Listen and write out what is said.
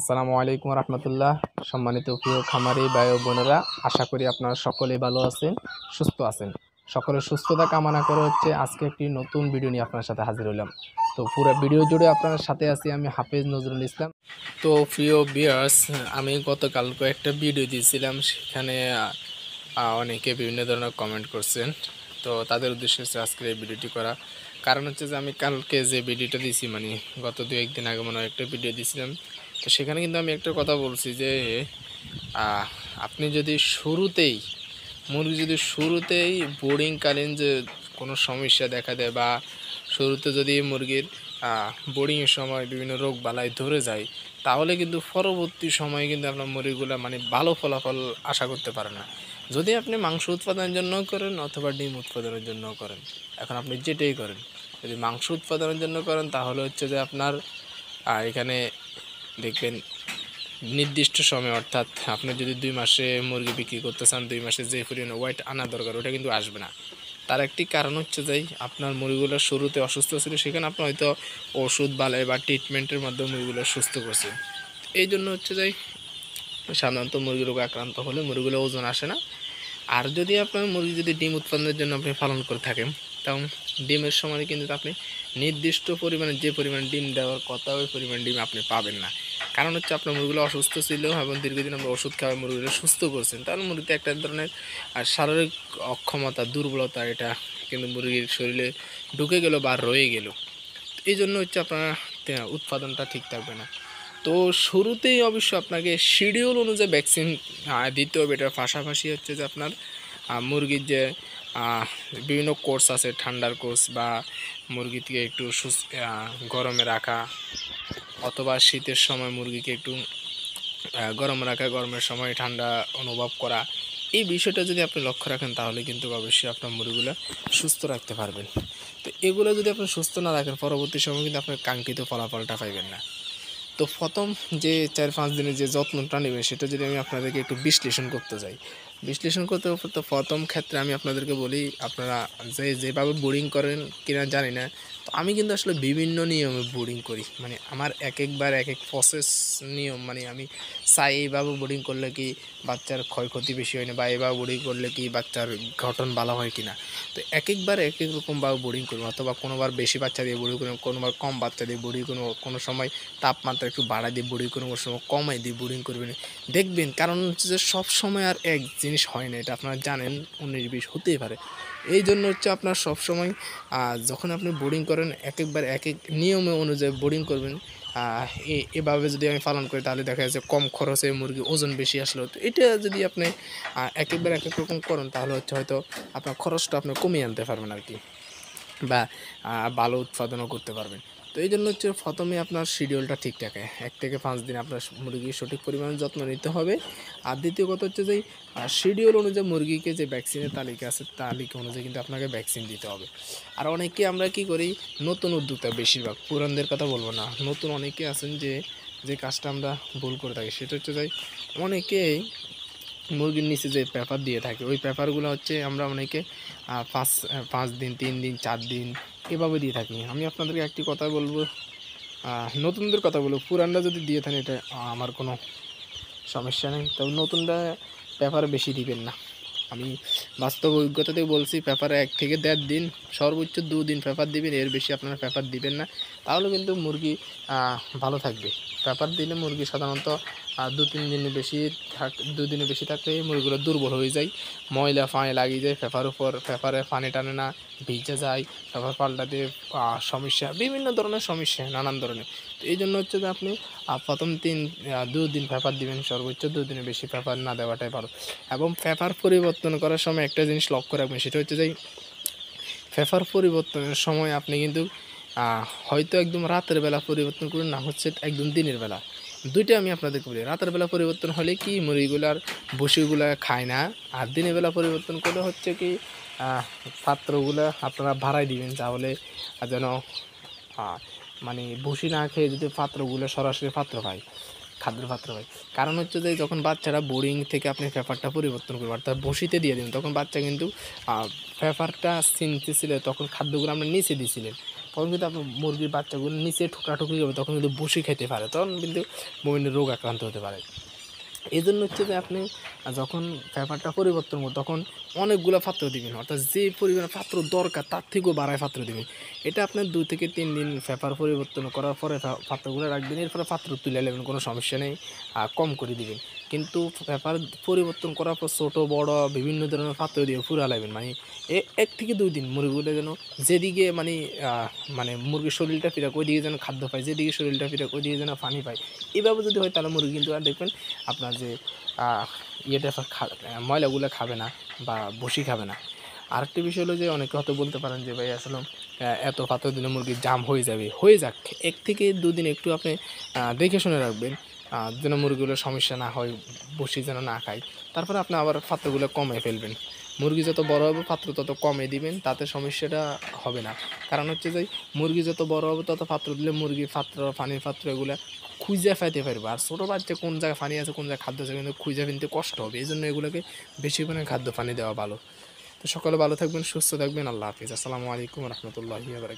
আসসালামু আলাইকুম রহমতুল্লাহ সম্মানিত প্রিয় খামারি বায়ু বোনেরা আশা করি আপনারা সকলে ভালো আছেন সুস্থ আছেন সকলের সুস্থতা কামনা করে হচ্ছে আজকে একটি নতুন ভিডিও নিয়ে আপনার সাথে হাজির হলাম তো পুরো ভিডিও জুড়ে আপনার সাথে আছি আমি হাফেজ নজরুল ইসলাম তো প্রিয় বিয়ার্স আমি গতকাল কয়েকটা ভিডিও দিয়েছিলাম সেখানে অনেকে বিভিন্ন ধরনের কমেন্ট করছেন তো তাদের উদ্দেশ্য হচ্ছে আজকের এই ভিডিওটি করা কারণ হচ্ছে যে আমি কালকে যে ভিডিওটা দিয়েছি মানে গত দু একদিন আগে মনে একটা ভিডিও দিয়েছিলাম তো সেখানে কিন্তু আমি একটা কথা বলছি যে আপনি যদি শুরুতেই মুরগি যদি শুরুতেই কালীন যে কোনো সমস্যা দেখা দেয় বা শুরুতে যদি মুরগির বোর্ডিংয়ের সময় বিভিন্ন রোগ বালাই ধরে যায় তাহলে কিন্তু পরবর্তী সময়ে কিন্তু আপনার মুরগিগুলো মানে ভালো ফলাফল আশা করতে পারে না যদি আপনি মাংস উৎপাদনের জন্য করেন অথবা ডিম উৎপাদনের জন্য করেন এখন আপনি যেটাই করেন যদি মাংস উৎপাদনের জন্য করেন তাহলে হচ্ছে যে আপনার এখানে দেখবেন নির্দিষ্ট সময় অর্থাৎ আপনি যদি দুই মাসে মুরগি বিক্রি করতে চান দুই মাসে যে পরিমাণে ওয়াইট আনা দরকার ওটা কিন্তু আসবে না তার একটি কারণ হচ্ছে যে আপনার মুরগিগুলো শুরুতে অসুস্থ ছিল সেখানে আপনি হয়তো ওষুধ বালাই বা ট্রিটমেন্টের মাধ্যমে মুরগিগুলো সুস্থ করছে এই জন্য হচ্ছে যে সাধারণত মুরগি রোগে আক্রান্ত হলে মুরগিগুলো ওজন আসে না আর যদি আপনার মুরগি যদি ডিম উৎপাদনের জন্য আপনি পালন করে থাকেন তখন ডিমের সময় কিন্তু আপনি নির্দিষ্ট পরিমাণে যে পরিমাণ ডিম দেওয়ার কথা ওই পরিমাণ ডিম আপনি পাবেন না কারণ হচ্ছে আপনার মুরগিগুলো অসুস্থ ছিল এবং দীর্ঘদিন আমরা ওষুধ খাওয়া মুরগিগুলো সুস্থ করছেন তাহলে মুরগিতে একটা ধরনের আর শারীরিক অক্ষমতা দুর্বলতা এটা কিন্তু মুরগির শরীরে ঢুকে গেল বা রয়ে গেল এই জন্য হচ্ছে আপনার উৎপাদনটা ঠিক থাকবে না তো শুরুতেই অবশ্য আপনাকে শিডিউল অনুযায়ী ভ্যাকসিন দিতে হবে এটার পাশাপাশি হচ্ছে যে আপনার মুরগির যে বিভিন্ন কোর্স আছে ঠান্ডার কোর্স বা মুরগিকে একটু গরমে রাখা অথবা শীতের সময় মুরগিকে একটু গরম রাখা গরমের সময় ঠান্ডা অনুভব করা এই বিষয়টা যদি আপনি লক্ষ্য রাখেন তাহলে কিন্তু অবশ্যই আপনার মুরগিগুলো সুস্থ রাখতে পারবেন তো এগুলো যদি আপনি সুস্থ না রাখেন পরবর্তী সময় কিন্তু আপনার কাঙ্ক্ষিত ফলাফলটা পাইবেন না তো প্রথম যে চার পাঁচ দিনের যে যত্নটা নেবেন সেটা যদি আমি আপনাদেরকে একটু বিশ্লেষণ করতে যাই বিশ্লেষণ করতে তো প্রথম ক্ষেত্রে আমি আপনাদেরকে বলি আপনারা যে যেভাবে বোরিং করেন কিনা জানি না তো আমি কিন্তু আসলে বিভিন্ন নিয়মে বোরিং করি মানে আমার এক একবার এক এক প্রসেস নিয়ম মানে আমি চাই এইভাবে বোরিং করলে কি বাচ্চার ক্ষয়ক্ষতি বেশি হয় না বা এভাবে বোরিং করলে কি বাচ্চার গঠন ভালো হয় কি না তো এক একবার এক এক রকমভাবে বোরিং করবো অথবা কোনোবার বেশি বাচ্চা দিয়ে বোরিং করবো কোনোবার কম বাচ্চা দিয়ে বোরিং করবো কোনো সময় তাপমাত্রা একটু বাড়া দিয়ে বোরিং করবো কোনো সময় কমাই দিয়ে বোরিং করবেন দেখবেন কারণ হচ্ছে যে সব সময় আর এক জিনিস জিনিস হয় না এটা আপনারা জানেন উনিশ বিশ হতেই পারে এই জন্য হচ্ছে আপনার সবসময় যখন আপনি বোর্ডিং করেন এক একবার এক এক নিয়মে অনুযায়ী বোর্ডিং করবেন এভাবে যদি আমি পালন করি তাহলে দেখা যাচ্ছে কম খরচে মুরগি ওজন বেশি আসলো তো এটা যদি আপনি এক একবার এক এক রকম করেন তাহলে হচ্ছে হয়তো আপনার খরচটা আপনি কমিয়ে আনতে পারবেন আর কি বা ভালো উৎপাদনও করতে পারবেন তো এই জন্য হচ্ছে প্রথমে আপনার শিডিউলটা ঠিক থাকে এক থেকে পাঁচ দিন আপনার মুরগির সঠিক পরিমাণে যত্ন নিতে হবে আর দ্বিতীয় কথা হচ্ছে যে শিডিউল অনুযায়ী মুরগিকে যে ভ্যাকসিনের তালিকা আছে তালিকা অনুযায়ী কিন্তু আপনাকে ভ্যাকসিন দিতে হবে আর অনেকে আমরা কি করি নতুন উদ্যোক্তা বেশিরভাগ পুরানদের কথা বলবো না নতুন অনেকে আছেন যে যে কাজটা আমরা ভুল করে থাকি সেটা হচ্ছে যাই অনেকেই মুরগির নিচে যে পেপার দিয়ে থাকে ওই পেপারগুলো হচ্ছে আমরা অনেকে পাঁচ পাঁচ দিন তিন দিন চার দিন এভাবে দিয়ে থাকি আমি আপনাদেরকে একটি কথা বলবো নতুনদের কথা বলবো পুরানরা যদি দিয়ে থাকেন এটা আমার কোনো সমস্যা নেই তবে নতুনরা পেপার বেশি দিবেন না আমি বাস্তব অভিজ্ঞতাতে বলছি পেপারে এক থেকে দেড় দিন সর্বোচ্চ দিন পেপার দিবেন এর বেশি আপনারা পেপার দিবেন না তাহলে কিন্তু মুরগি ভালো থাকবে পেপার দিলে মুরগি সাধারণত আর দু তিন দিনের বেশি থাক দুদিনের বেশি থাকলে মুরগিগুলো দুর্বল হয়ে যায় ময়লা ফাঁয়ে লাগিয়ে যায় ফেফার উপর ফেফারে ফানে টানে না ভিজে যায় ফেফার পাল্টাতে সমস্যা বিভিন্ন ধরনের সমস্যা নানান ধরনের তো এই জন্য হচ্ছে যে আপনি প্রথম তিন দুদিন ফেফার দিবেন সর্বোচ্চ দুদিনের বেশি ফেফার না দেওয়াটাই ভালো এবং ফেফার পরিবর্তন করার সময় একটা জিনিস লক্ষ্য রাখবেন সেটা হচ্ছে যে ফেফার পরিবর্তনের সময় আপনি কিন্তু হয়তো একদম রাতের বেলা পরিবর্তন করুন না হচ্ছে একদম দিনের বেলা দুইটা আমি আপনাদেরকে বলি রাতের বেলা পরিবর্তন হলে কি মুরগিগুলার বসিগুলা খায় না আর দিনের বেলা পরিবর্তন করলে হচ্ছে কি পাত্রগুলো আপনারা ভাড়াই দিবেন তাহলে যেন মানে বসি না খেয়ে যদি পাত্রগুলো সরাসরি পাত্র পায় খাদ্য পাত্র পায় কারণ হচ্ছে যে যখন বাচ্চারা বোরিং থেকে আপনি পেপারটা পরিবর্তন করবেন অর্থাৎ বসিতে দিয়ে দেবেন তখন বাচ্চা কিন্তু পেপারটা ছিনতেছিলেন তখন খাদ্যগুলো আমরা নিচে দিয়েছিলেন তখন কিন্তু আপনার মুরগির বাচ্চাগুলো নিচে ঠোকাঠুকি হবে তখন কিন্তু বসে খেতে পারে তখন কিন্তু বিভিন্ন রোগ আক্রান্ত হতে পারে এই জন্য হচ্ছে যে আপনি যখন ফেপারটা পরিবর্তন করুন তখন অনেকগুলো পাত্র দিবেন অর্থাৎ যে পরিমাণ পাত্র দরকার তার থেকেও বাড়ায় পাত্র দিবেন এটা আপনার দু থেকে তিন দিন ফেপার পরিবর্তন করার পরে পাত্রগুলো রাখবেন এরপরে পাত্র তুলে নেবেন কোনো সমস্যা নেই কম করে দিবেন কিন্তু পেপার পরিবর্তন করার পর ছোটো বড় বিভিন্ন ধরনের পাত্র দিয়ে ফুরা লাগবেন মানে এক থেকে দুই দিন মুরগিগুলো যেন যেদিকে মানে মানে মুরগির শরীরটা ফিরাক ওই দিকে যেন খাদ্য পায় যেদিকে শরীরটা ফিরাক ওই দিকে যেন পানি পায় এভাবে যদি হয় তাহলে মুরগি কিন্তু আর দেখবেন আপনার যে ইয়েটা ময়লাগুলো খাবে না বা বসি খাবে না আরেকটি বিষয় হলো যে অনেকে হয়তো বলতে পারেন যে ভাই আসলে এত পাত্র দিলে মুরগির জাম হয়ে যাবে হয়ে যাক এক থেকে দুদিন একটু আপনি দেখে শুনে রাখবেন যেন মুরগিগুলো সমস্যা না হয় বসি যেন না খায় তারপরে আপনি আবার পাত্রগুলো কমে ফেলবেন মুরগি যত বড় হবে পাত্র তত কমে দিবেন তাতে সমস্যাটা হবে না কারণ হচ্ছে যে মুরগি যত বড় হবে তত পাত্র দিলে মুরগি পাত্র পানির পাত্র এগুলো খুঁজে ফেলতে পারবে আর ছোটো বাচ্চা কোন জায়গায় পানি আছে কোন জায়গায় খাদ্য আছে কিন্তু খুঁজে ফেলতে কষ্ট হবে এই জন্য এগুলোকে বেশি পরিমাণে খাদ্য পানি দেওয়া ভালো তো সকলে ভালো থাকবেন সুস্থ থাকবেন আল্লাহ হাফিজ আসসালামু আলাইকুম রহমতুল্লাহ